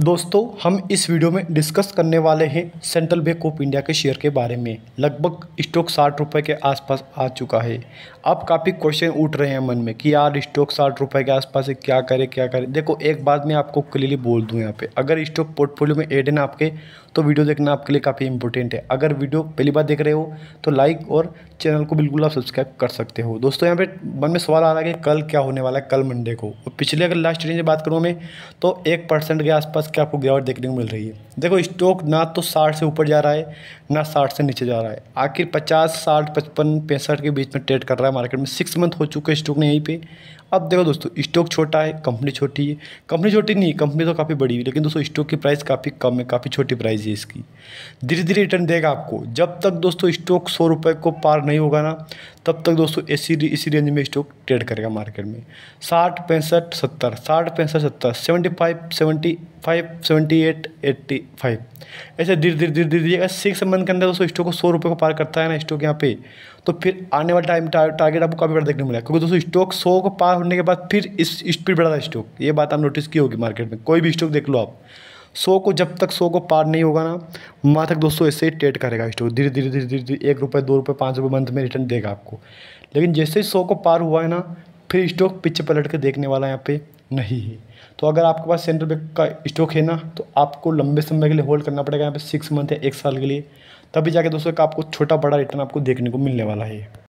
दोस्तों हम इस वीडियो में डिस्कस करने वाले हैं सेंट्रल बैंक ऑफ इंडिया के शेयर के बारे में लगभग स्टॉक साठ रुपये के आसपास आ चुका है अब काफ़ी क्वेश्चन उठ रहे हैं मन में कि यार स्टॉक साठ रुपये के आसपास है क्या करें क्या करें देखो एक बात मैं आपको क्लियरली बोल दूं यहाँ पे अगर स्टॉक पोर्टफोलियो में एड है ना आपके तो वीडियो देखना आपके लिए काफ़ी इंपॉर्टेंट है अगर वीडियो पहली बार देख रहे हो तो लाइक और चैनल को बिल्कुल आप सब्सक्राइब कर सकते हो दोस्तों यहाँ पे मन में सवाल आ रहा है कि कल क्या होने वाला है कल मंडे को पिछले अगर लास्ट ट्रेन की बात करूँ मैं तो एक परसेंट के आसपास आसपास क्या आपको गिरावट देखने को मिल रही है देखो स्टॉक ना तो साठ से ऊपर जा रहा है ना साठ से नीचे जा रहा है आखिर पचास साठ पचपन पैंसठ के बीच में ट्रेड कर रहा है मार्केट में सिक्स मंथ हो चुके हैं स्टॉक ने यहीं पे अब देखो दोस्तों स्टॉक छोटा है कंपनी छोटी है कंपनी छोटी नहीं कंपनी तो काफ़ी बड़ी है लेकिन दोस्तों स्टॉक की प्राइस काफ़ी कम है काफ़ी छोटी प्राइस है इसकी धीरे धीरे रिटर्न देगा आपको जब तक दोस्तों स्टॉक सौ रुपये को पार नहीं होगा ना तब तक दोस्तों इसी इसी रेंज में स्टॉक ट्रेड करेगा मार्केट में साठ पैंसठ सत्तर साठ पैंसठ सत्तर seventy five seventy five seventy eight eighty five ऐसे धीरे धीरे धीरे धीरे अगर सिक्स मंथ के अंदर दोस्तों स्टॉक को सौ रुपये को पार करता है ना स्टॉक यहाँ पे तो फिर आने वाला टाइम टारगेट आपको काफ़ी बड़ा देखने मिला क्योंकि दोस्तों स्टॉक सौ को पार होने के बाद फिर इस स्पीड बढ़ा था स्टॉक ये बात आप नोटिस की होगी मार्केट में कोई भी स्टॉक देख लो आप सौ को जब तक सौ को पार नहीं होगा ना वहाँ तक दोस्तों ऐसे ही ट्रेड करेगा स्टॉक धीरे धीरे धीरे धीरे एक रुपये दो रुपये पाँच रुपये मंथ में रिटर्न देगा आपको लेकिन जैसे ही सौ को पार हुआ है ना फिर स्टॉक पीछे पलट के देखने वाला यहाँ पे नहीं है तो अगर आपके पास सेंट्रल बैंक का स्टॉक है ना तो आपको लंबे समय के लिए होल्ड करना पड़ेगा यहाँ पे सिक्स मंथ या एक साल के लिए तभी जाके दोस्तों का आपको छोटा बड़ा रिटर्न आपको देखने को मिलने वाला है